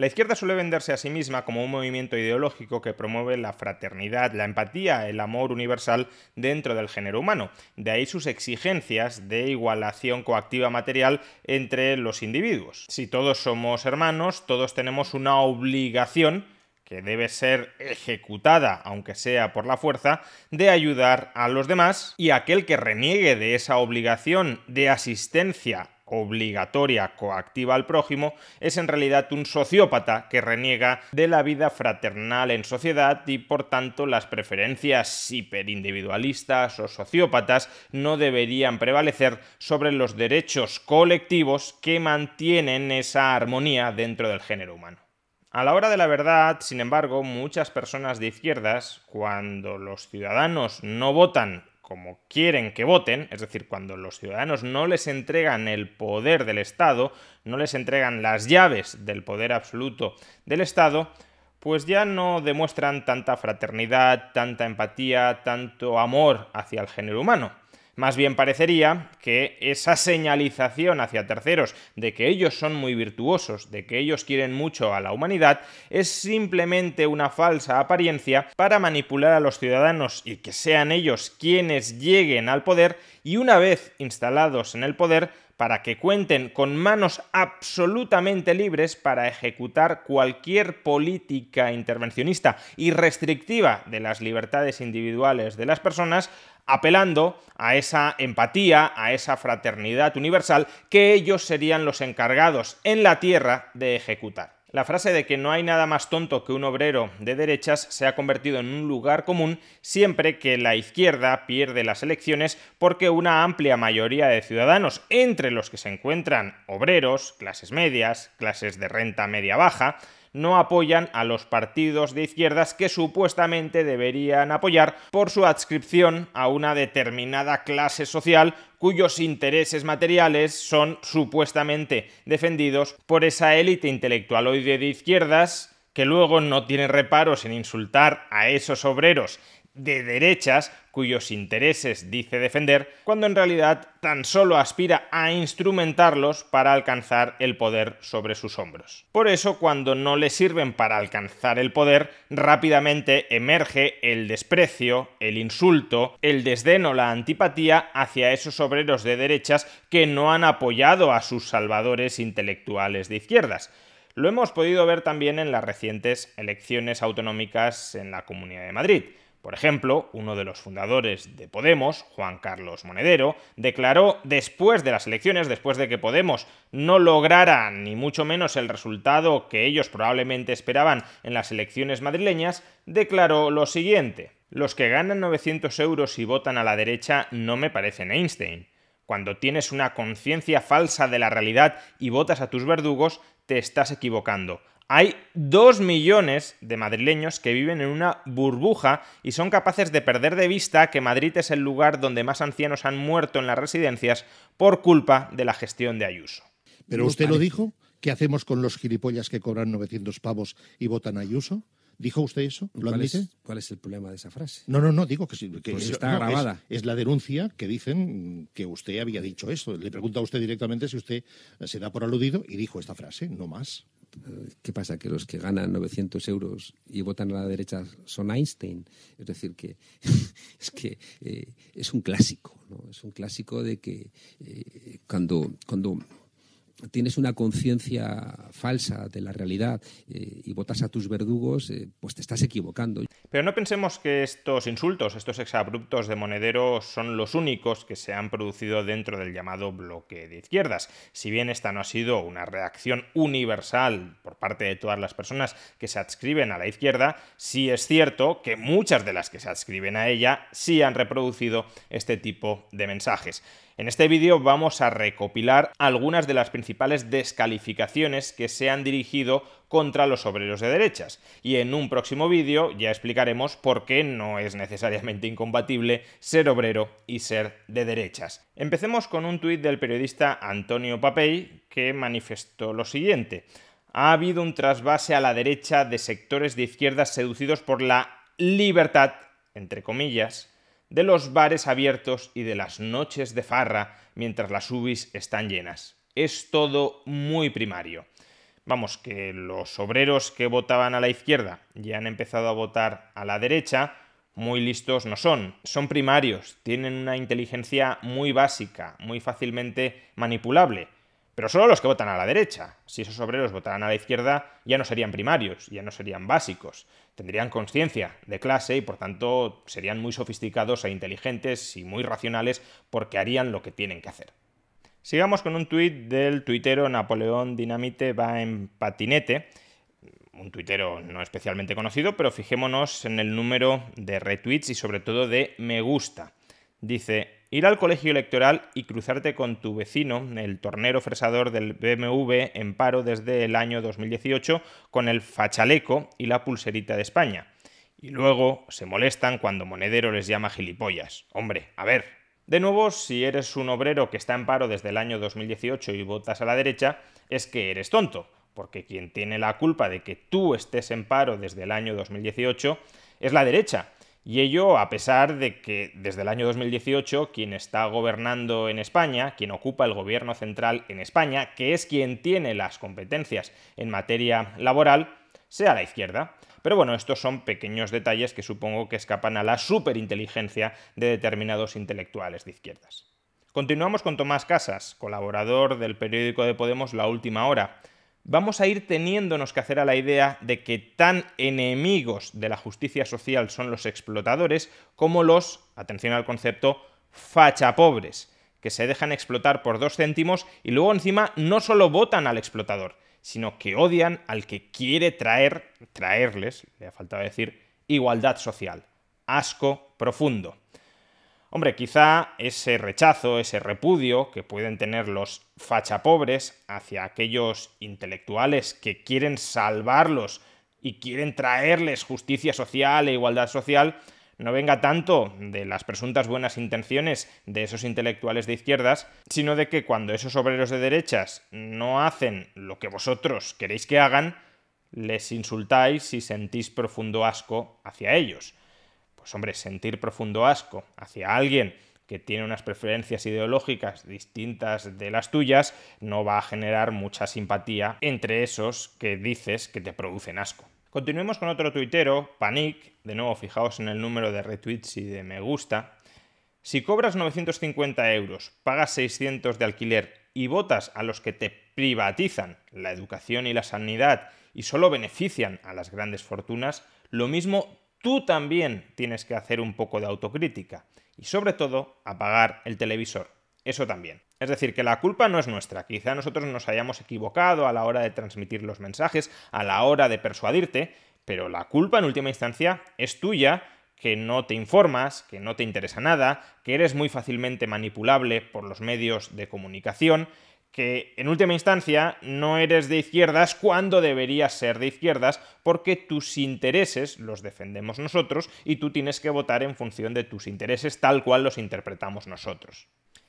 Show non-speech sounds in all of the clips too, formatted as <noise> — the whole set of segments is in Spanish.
La izquierda suele venderse a sí misma como un movimiento ideológico que promueve la fraternidad, la empatía, el amor universal dentro del género humano. De ahí sus exigencias de igualación coactiva material entre los individuos. Si todos somos hermanos, todos tenemos una obligación que debe ser ejecutada, aunque sea por la fuerza, de ayudar a los demás y aquel que reniegue de esa obligación de asistencia obligatoria coactiva al prójimo, es en realidad un sociópata que reniega de la vida fraternal en sociedad y por tanto las preferencias hiperindividualistas o sociópatas no deberían prevalecer sobre los derechos colectivos que mantienen esa armonía dentro del género humano. A la hora de la verdad, sin embargo, muchas personas de izquierdas, cuando los ciudadanos no votan como quieren que voten, es decir, cuando los ciudadanos no les entregan el poder del Estado, no les entregan las llaves del poder absoluto del Estado, pues ya no demuestran tanta fraternidad, tanta empatía, tanto amor hacia el género humano. Más bien parecería que esa señalización hacia terceros de que ellos son muy virtuosos, de que ellos quieren mucho a la humanidad, es simplemente una falsa apariencia para manipular a los ciudadanos y que sean ellos quienes lleguen al poder y una vez instalados en el poder, para que cuenten con manos absolutamente libres para ejecutar cualquier política intervencionista y restrictiva de las libertades individuales de las personas, apelando a esa empatía, a esa fraternidad universal que ellos serían los encargados en la Tierra de ejecutar. La frase de que no hay nada más tonto que un obrero de derechas se ha convertido en un lugar común siempre que la izquierda pierde las elecciones porque una amplia mayoría de ciudadanos, entre los que se encuentran obreros, clases medias, clases de renta media baja, no apoyan a los partidos de izquierdas que supuestamente deberían apoyar por su adscripción a una determinada clase social cuyos intereses materiales son supuestamente defendidos por esa élite intelectual intelectualoide de izquierdas que luego no tiene reparos en insultar a esos obreros de derechas cuyos intereses dice defender, cuando en realidad tan solo aspira a instrumentarlos para alcanzar el poder sobre sus hombros. Por eso, cuando no le sirven para alcanzar el poder, rápidamente emerge el desprecio, el insulto, el desdén o la antipatía hacia esos obreros de derechas que no han apoyado a sus salvadores intelectuales de izquierdas. Lo hemos podido ver también en las recientes elecciones autonómicas en la Comunidad de Madrid. Por ejemplo, uno de los fundadores de Podemos, Juan Carlos Monedero, declaró después de las elecciones, después de que Podemos no lograra ni mucho menos el resultado que ellos probablemente esperaban en las elecciones madrileñas, declaró lo siguiente. Los que ganan 900 euros y votan a la derecha no me parecen Einstein. Cuando tienes una conciencia falsa de la realidad y votas a tus verdugos, te estás equivocando. Hay dos millones de madrileños que viven en una burbuja y son capaces de perder de vista que Madrid es el lugar donde más ancianos han muerto en las residencias por culpa de la gestión de Ayuso. ¿Pero usted lo dijo? ¿Qué hacemos con los gilipollas que cobran 900 pavos y votan Ayuso? ¿Dijo usted eso? ¿Lo ¿Cuál, ¿Cuál es el problema de esa frase? No, no, no, digo que, pues está grabada. Es, es, la denuncia que dicen que usted había dicho eso. Le pregunta a usted directamente si usted se da por aludido y dijo esta frase, no más. Eh, ¿Qué pasa? ¿Que los que ganan 900 euros y votan a la derecha son Einstein? Es decir, que <laughs> es, que, eh, es un clásico, Es un clásico de que eh, cuando, cuando tienes una conciencia falsa de la realidad eh, y votas a tus verdugos, eh, pues te estás equivocando. Pero no pensemos que estos insultos, estos exabruptos de Monedero son los únicos que se han producido dentro del llamado bloque de izquierdas. Si bien esta no ha sido una reacción universal por parte de todas las personas que se adscriben a la izquierda, sí es cierto que muchas de las que se adscriben a ella sí han reproducido este tipo de mensajes. En este vídeo vamos a recopilar algunas de las principales descalificaciones que se han dirigido contra los obreros de derechas. Y en un próximo vídeo ya explicaremos por qué no es necesariamente incompatible ser obrero y ser de derechas. Empecemos con un tuit del periodista Antonio Papey que manifestó lo siguiente. Ha habido un trasvase a la derecha de sectores de izquierdas seducidos por la libertad, entre comillas, de los bares abiertos y de las noches de farra mientras las UBIs están llenas. Es todo muy primario. Vamos, que los obreros que votaban a la izquierda ya han empezado a votar a la derecha, muy listos no son, son primarios, tienen una inteligencia muy básica, muy fácilmente manipulable pero solo los que votan a la derecha. Si esos obreros votaran a la izquierda, ya no serían primarios, ya no serían básicos. Tendrían conciencia de clase y por tanto serían muy sofisticados e inteligentes y muy racionales porque harían lo que tienen que hacer. Sigamos con un tuit del tuitero Napoleón Dinamite va en patinete, un tuitero no especialmente conocido, pero fijémonos en el número de retweets y sobre todo de me gusta. Dice, ir al colegio electoral y cruzarte con tu vecino, el tornero fresador del BMW en paro desde el año 2018, con el fachaleco y la pulserita de España. Y luego se molestan cuando Monedero les llama gilipollas. Hombre, a ver. De nuevo, si eres un obrero que está en paro desde el año 2018 y votas a la derecha, es que eres tonto, porque quien tiene la culpa de que tú estés en paro desde el año 2018 es la derecha y ello a pesar de que desde el año 2018 quien está gobernando en España, quien ocupa el gobierno central en España, que es quien tiene las competencias en materia laboral, sea la izquierda. Pero bueno, estos son pequeños detalles que supongo que escapan a la superinteligencia de determinados intelectuales de izquierdas. Continuamos con Tomás Casas, colaborador del periódico de Podemos La Última Hora vamos a ir teniéndonos que hacer a la idea de que tan enemigos de la justicia social son los explotadores como los, atención al concepto, fachapobres, que se dejan explotar por dos céntimos y luego encima no solo votan al explotador, sino que odian al que quiere traer, traerles, le ha faltado decir, igualdad social. Asco profundo. Hombre, quizá ese rechazo, ese repudio que pueden tener los fachapobres hacia aquellos intelectuales que quieren salvarlos y quieren traerles justicia social e igualdad social, no venga tanto de las presuntas buenas intenciones de esos intelectuales de izquierdas, sino de que cuando esos obreros de derechas no hacen lo que vosotros queréis que hagan, les insultáis y sentís profundo asco hacia ellos pues hombre, sentir profundo asco hacia alguien que tiene unas preferencias ideológicas distintas de las tuyas, no va a generar mucha simpatía entre esos que dices que te producen asco. Continuemos con otro tuitero, Panic, de nuevo fijaos en el número de retweets y de me gusta. Si cobras 950 euros, pagas 600 de alquiler y votas a los que te privatizan la educación y la sanidad y solo benefician a las grandes fortunas, lo mismo tú también tienes que hacer un poco de autocrítica y sobre todo apagar el televisor. Eso también. Es decir, que la culpa no es nuestra. Quizá nosotros nos hayamos equivocado a la hora de transmitir los mensajes, a la hora de persuadirte, pero la culpa en última instancia es tuya que no te informas, que no te interesa nada, que eres muy fácilmente manipulable por los medios de comunicación que en última instancia no eres de izquierdas cuando deberías ser de izquierdas porque tus intereses los defendemos nosotros y tú tienes que votar en función de tus intereses tal cual los interpretamos nosotros.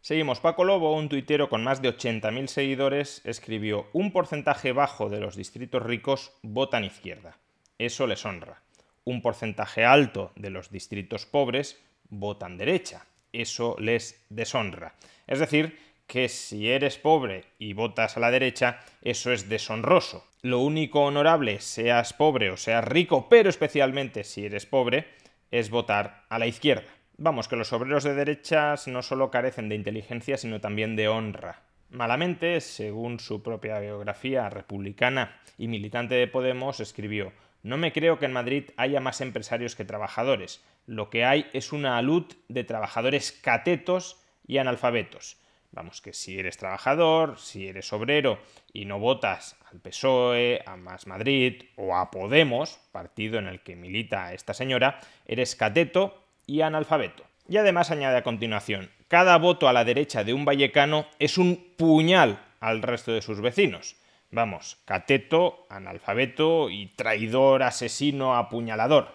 Seguimos, Paco Lobo, un tuitero con más de 80.000 seguidores, escribió un porcentaje bajo de los distritos ricos votan izquierda. Eso les honra. Un porcentaje alto de los distritos pobres votan derecha. Eso les deshonra. Es decir, que si eres pobre y votas a la derecha, eso es deshonroso. Lo único honorable, seas pobre o seas rico, pero especialmente si eres pobre, es votar a la izquierda. Vamos, que los obreros de derechas no solo carecen de inteligencia, sino también de honra. Malamente, según su propia biografía republicana y militante de Podemos, escribió, No me creo que en Madrid haya más empresarios que trabajadores. Lo que hay es una alud de trabajadores catetos y analfabetos. Vamos, que si eres trabajador, si eres obrero y no votas al PSOE, a Más Madrid o a Podemos, partido en el que milita esta señora, eres cateto y analfabeto. Y además añade a continuación, cada voto a la derecha de un vallecano es un puñal al resto de sus vecinos. Vamos, cateto, analfabeto y traidor, asesino, apuñalador.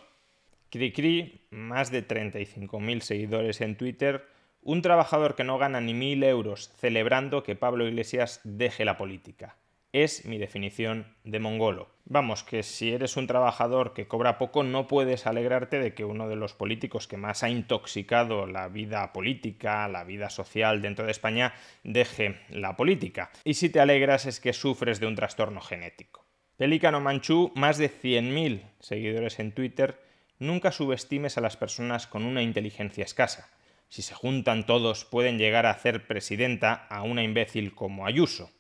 Cricri, más de 35.000 seguidores en Twitter, un trabajador que no gana ni mil euros celebrando que Pablo Iglesias deje la política. Es mi definición de mongolo. Vamos, que si eres un trabajador que cobra poco no puedes alegrarte de que uno de los políticos que más ha intoxicado la vida política, la vida social dentro de España, deje la política. Y si te alegras es que sufres de un trastorno genético. Pelícano Manchú, más de 100.000 seguidores en Twitter, nunca subestimes a las personas con una inteligencia escasa si se juntan todos, pueden llegar a hacer presidenta a una imbécil como Ayuso.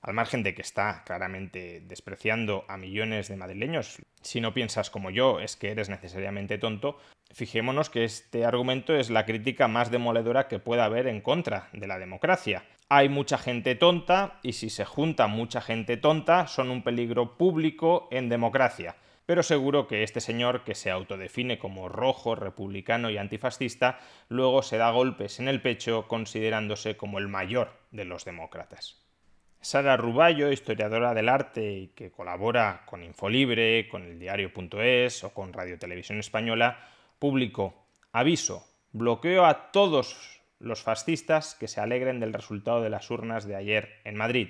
Al margen de que está claramente despreciando a millones de madrileños, si no piensas como yo es que eres necesariamente tonto, fijémonos que este argumento es la crítica más demoledora que pueda haber en contra de la democracia. Hay mucha gente tonta y si se junta mucha gente tonta son un peligro público en democracia pero seguro que este señor, que se autodefine como rojo, republicano y antifascista, luego se da golpes en el pecho considerándose como el mayor de los demócratas. Sara Ruballo, historiadora del arte y que colabora con Infolibre, con el diario.es o con Radio Televisión Española, publicó Aviso, bloqueo a todos los fascistas que se alegren del resultado de las urnas de ayer en Madrid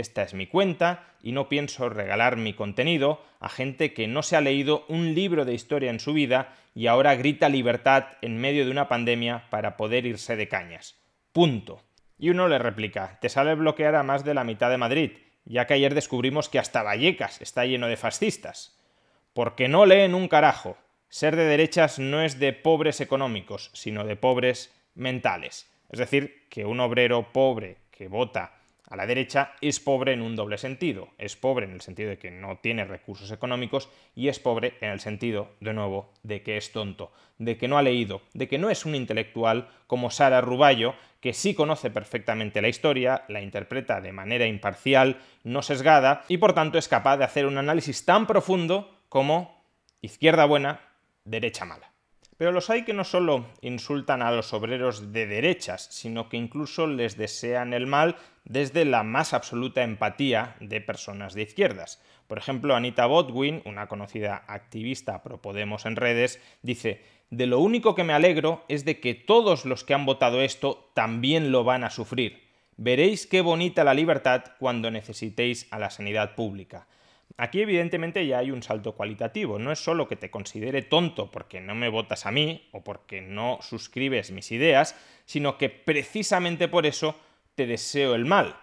esta es mi cuenta y no pienso regalar mi contenido a gente que no se ha leído un libro de historia en su vida y ahora grita libertad en medio de una pandemia para poder irse de cañas. Punto. Y uno le replica, te sale bloquear a más de la mitad de Madrid, ya que ayer descubrimos que hasta Vallecas está lleno de fascistas. Porque no leen un carajo. Ser de derechas no es de pobres económicos, sino de pobres mentales. Es decir, que un obrero pobre que vota a la derecha es pobre en un doble sentido. Es pobre en el sentido de que no tiene recursos económicos y es pobre en el sentido, de nuevo, de que es tonto, de que no ha leído, de que no es un intelectual como Sara Ruballo, que sí conoce perfectamente la historia, la interpreta de manera imparcial, no sesgada, y por tanto es capaz de hacer un análisis tan profundo como izquierda buena, derecha mala. Pero los hay que no solo insultan a los obreros de derechas, sino que incluso les desean el mal desde la más absoluta empatía de personas de izquierdas. Por ejemplo, Anita Bodwin, una conocida activista pro Podemos en redes, dice, de lo único que me alegro es de que todos los que han votado esto también lo van a sufrir. Veréis qué bonita la libertad cuando necesitéis a la sanidad pública. Aquí evidentemente ya hay un salto cualitativo, no es solo que te considere tonto porque no me votas a mí o porque no suscribes mis ideas, sino que precisamente por eso te deseo el mal.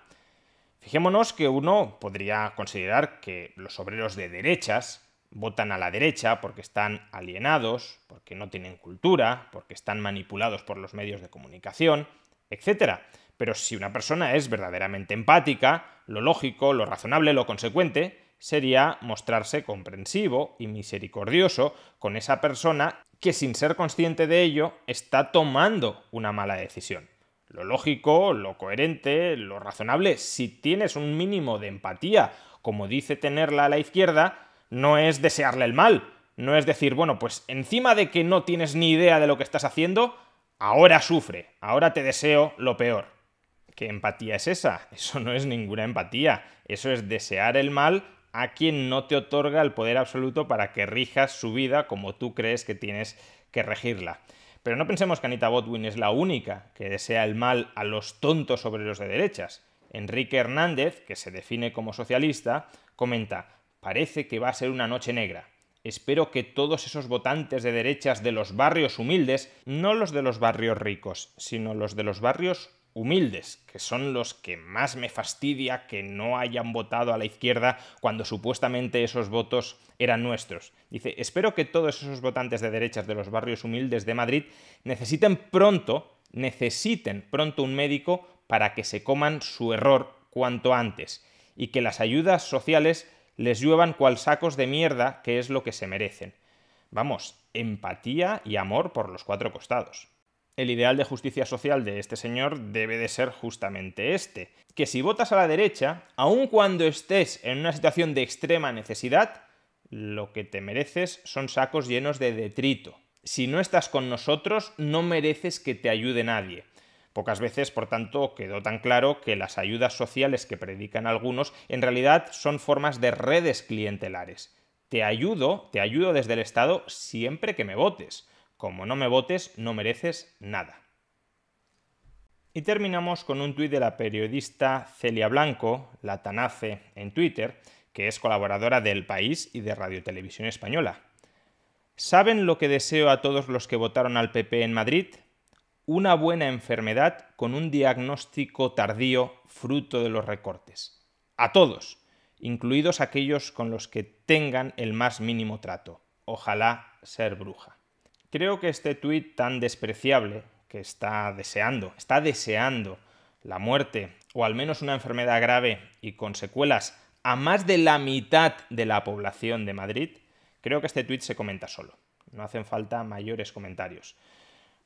Fijémonos que uno podría considerar que los obreros de derechas votan a la derecha porque están alienados, porque no tienen cultura, porque están manipulados por los medios de comunicación, etc. Pero si una persona es verdaderamente empática, lo lógico, lo razonable, lo consecuente, sería mostrarse comprensivo y misericordioso con esa persona que sin ser consciente de ello está tomando una mala decisión. Lo lógico, lo coherente, lo razonable, si tienes un mínimo de empatía, como dice tenerla a la izquierda, no es desearle el mal, no es decir, bueno, pues encima de que no tienes ni idea de lo que estás haciendo, ahora sufre, ahora te deseo lo peor. ¿Qué empatía es esa? <laughs> Eso no es ninguna empatía, eso es desear el mal a quien no te otorga el poder absoluto para que rijas su vida como tú crees que tienes que regirla. Pero no pensemos que Anita Botwin es la única que desea el mal a los tontos obreros de derechas. Enrique Hernández, que se define como socialista, comenta, parece que va a ser una noche negra. Espero que todos esos votantes de derechas de los barrios humildes, no los de los barrios ricos, sino los de los barrios humildes, que son los que más me fastidia que no hayan votado a la izquierda cuando supuestamente esos votos eran nuestros. Dice, espero que todos esos votantes de derechas de los barrios humildes de Madrid necesiten pronto, necesiten pronto un médico para que se coman su error cuanto antes y que las ayudas sociales les lluevan cual sacos de mierda que es lo que se merecen. Vamos, empatía y amor por los cuatro costados el ideal de justicia social de este señor debe de ser justamente este, que si votas a la derecha, aun cuando estés en una situación de extrema necesidad, lo que te mereces son sacos llenos de detrito. Si no estás con nosotros, no mereces que te ayude nadie. Pocas veces, por tanto, quedó tan claro que las ayudas sociales que predican algunos en realidad son formas de redes clientelares. Te ayudo, te ayudo desde el Estado siempre que me votes. Como no me votes, no mereces nada. Y terminamos con un tuit de la periodista Celia Blanco, la Tanace, en Twitter, que es colaboradora del País y de Radio Televisión Española. ¿Saben lo que deseo a todos los que votaron al PP en Madrid? Una buena enfermedad con un diagnóstico tardío fruto de los recortes. A todos, incluidos aquellos con los que tengan el más mínimo trato. Ojalá ser bruja. Creo que este tuit tan despreciable, que está deseando, está deseando la muerte o al menos una enfermedad grave y con secuelas a más de la mitad de la población de Madrid, creo que este tuit se comenta solo. No hacen falta mayores comentarios.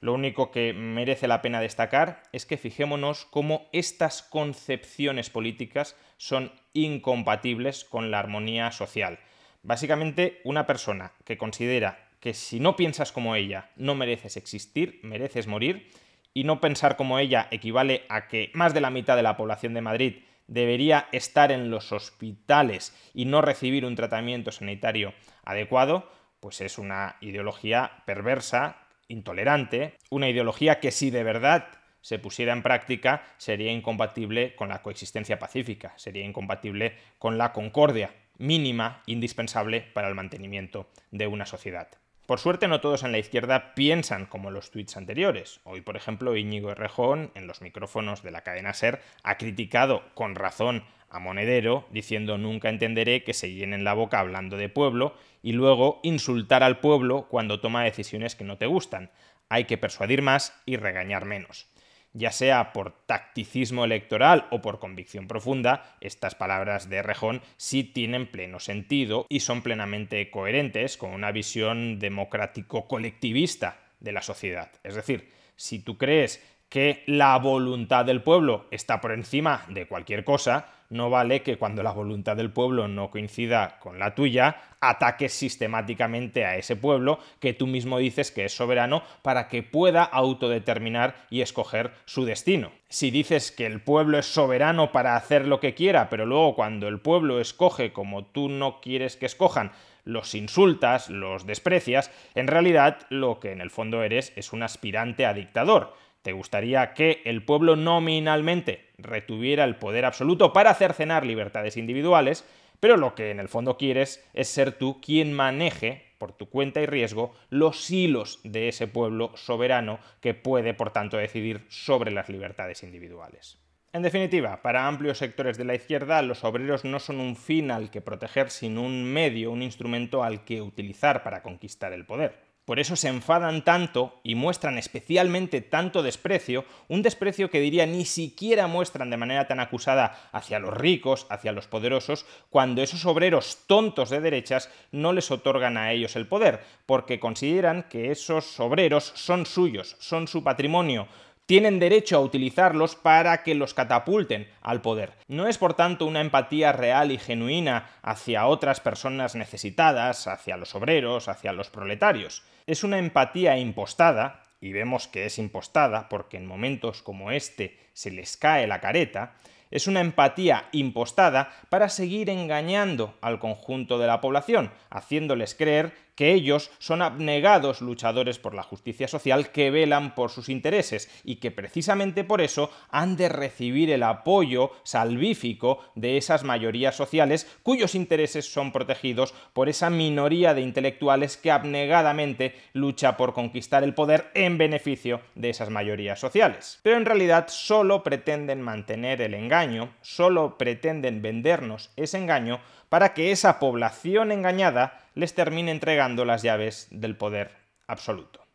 Lo único que merece la pena destacar es que fijémonos cómo estas concepciones políticas son incompatibles con la armonía social. Básicamente, una persona que considera que si no piensas como ella, no mereces existir, mereces morir, y no pensar como ella equivale a que más de la mitad de la población de Madrid debería estar en los hospitales y no recibir un tratamiento sanitario adecuado, pues es una ideología perversa, intolerante, una ideología que si de verdad se pusiera en práctica sería incompatible con la coexistencia pacífica, sería incompatible con la concordia mínima indispensable para el mantenimiento de una sociedad. Por suerte no todos en la izquierda piensan como los tweets anteriores. Hoy, por ejemplo, Íñigo Errejón, en los micrófonos de la cadena SER, ha criticado con razón a Monedero, diciendo nunca entenderé que se llenen la boca hablando de pueblo y luego insultar al pueblo cuando toma decisiones que no te gustan. Hay que persuadir más y regañar menos ya sea por tacticismo electoral o por convicción profunda, estas palabras de Rejón sí tienen pleno sentido y son plenamente coherentes con una visión democrático-colectivista de la sociedad. Es decir, si tú crees que la voluntad del pueblo está por encima de cualquier cosa, no vale que cuando la voluntad del pueblo no coincida con la tuya, ataques sistemáticamente a ese pueblo que tú mismo dices que es soberano para que pueda autodeterminar y escoger su destino. Si dices que el pueblo es soberano para hacer lo que quiera, pero luego cuando el pueblo escoge como tú no quieres que escojan, los insultas, los desprecias, en realidad lo que en el fondo eres es un aspirante a dictador ¿Te gustaría que el pueblo nominalmente retuviera el poder absoluto para cercenar libertades individuales, pero lo que en el fondo quieres es ser tú quien maneje, por tu cuenta y riesgo, los hilos de ese pueblo soberano que puede, por tanto, decidir sobre las libertades individuales? En definitiva, para amplios sectores de la izquierda, los obreros no son un fin al que proteger, sino un medio, un instrumento al que utilizar para conquistar el poder. Por eso se enfadan tanto y muestran especialmente tanto desprecio, un desprecio que diría ni siquiera muestran de manera tan acusada hacia los ricos, hacia los poderosos, cuando esos obreros tontos de derechas no les otorgan a ellos el poder, porque consideran que esos obreros son suyos, son su patrimonio, tienen derecho a utilizarlos para que los catapulten al poder. No es por tanto una empatía real y genuina hacia otras personas necesitadas, hacia los obreros, hacia los proletarios. Es una empatía impostada, y vemos que es impostada porque en momentos como este se les cae la careta, es una empatía impostada para seguir engañando al conjunto de la población, haciéndoles creer que ellos son abnegados luchadores por la justicia social que velan por sus intereses y que precisamente por eso han de recibir el apoyo salvífico de esas mayorías sociales cuyos intereses son protegidos por esa minoría de intelectuales que abnegadamente lucha por conquistar el poder en beneficio de esas mayorías sociales. Pero en realidad solo pretenden mantener el engaño, solo pretenden vendernos ese engaño para que esa población engañada les termine entregando las llaves del poder absoluto.